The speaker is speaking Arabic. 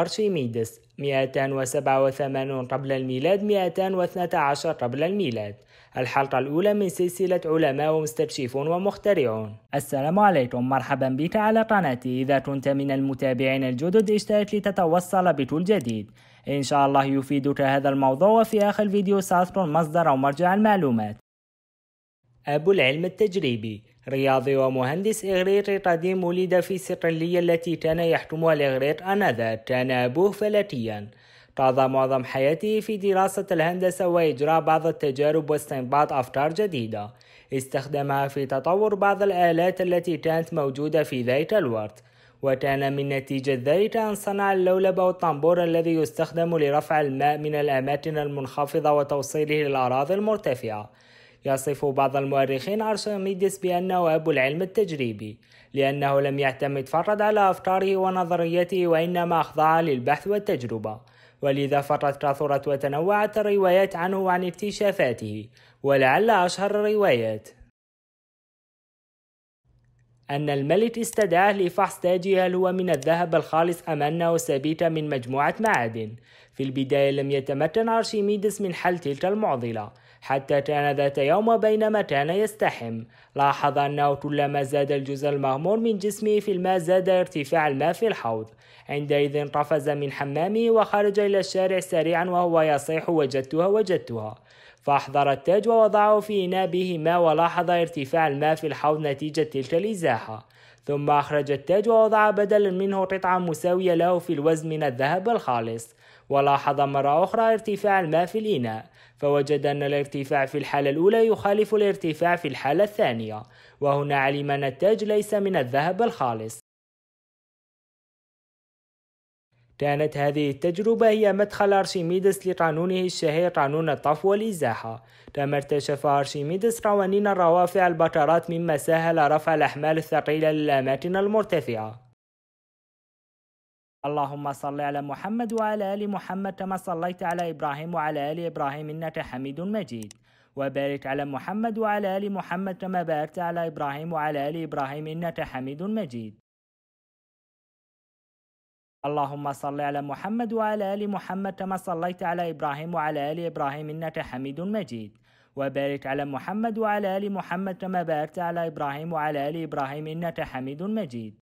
أرشيميدس 287 قبل الميلاد 212 قبل الميلاد الحلقة الأولى من سلسلة علماء ومستكشفون ومخترعون السلام عليكم مرحبا بك على قناتي إذا كنت من المتابعين الجدد اشترك لتتوصل بكل جديد إن شاء الله يفيدك هذا الموضوع وفي آخر الفيديو سأذكر مصدر أو مرجع المعلومات أبو العلم التجريبي رياضي ومهندس إغريقي قديم ولد في صقلية التي كان يحكمها الإغريق آنذاك كان أبوه فلكيا قضى معظم حياته في دراسة الهندسة وإجراء بعض التجارب واستنباط أفكار جديدة استخدمها في تطور بعض الآلات التي كانت موجودة في ذلك الوقت وكان من نتيجة ذلك أن صنع اللولب أو الطنبور الذي يستخدم لرفع الماء من الأماكن المنخفضة وتوصيله للأراضي المرتفعة يصف بعض المؤرخين أرشميدس بأنه أبو العلم التجريبي لأنه لم يعتمد فقط على أفكاره ونظريته وإنما أخضع للبحث والتجربة ولذا فقد كثرت وتنوعت الروايات عنه وعن اكتشافاته ولعل أشهر الروايات أن الملك استدعاه لفحص تاجه هل هو من الذهب الخالص أم أنه سبيت من مجموعة معادن في البداية لم يتمكن أرشميدس من حل تلك المعضلة حتى كان ذات يوم بينما كان يستحم لاحظ أنه كلما زاد الجزء المغمور من جسمه في الماء زاد ارتفاع الماء في الحوض عندئذ قفز من حمامه وخرج إلى الشارع سريعا وهو يصيح وجدتها وجدتها فأحضر التاج ووضعه في إناء به ماء ولاحظ ارتفاع الماء في الحوض نتيجة تلك الإزاحة ثم أخرج التاج ووضع بدلا منه قطعة مساوية له في الوزن من الذهب الخالص ولاحظ مرة أخرى ارتفاع الماء في الإناء فوجد أن الارتفاع في الحالة الأولى يخالف الارتفاع في الحالة الثانية وهنا علم أن التاج ليس من الذهب الخالص كانت هذه التجربة هي مدخل أرشميدس لقانونه الشهير قانون الطفو والإزاحة كما ارتشف أرشميدس قوانين الروافع البكرات مما سهل رفع الأحمال الثقيلة للأماكن المرتفعة اللهم صل على محمد وعلى آل محمد كما صليت على إبراهيم وعلى آل إبراهيم إنك حميد مجيد وبارك على محمد وعلى آل محمد كما باركت على إبراهيم وعلى آل إبراهيم إنك حميد مجيد اللهم صل على محمد وعلى ال محمد كما صليت على ابراهيم وعلى ال ابراهيم انك حميد مجيد وبارك على محمد وعلى ال محمد كما باركت على ابراهيم وعلى ال ابراهيم انك حميد مجيد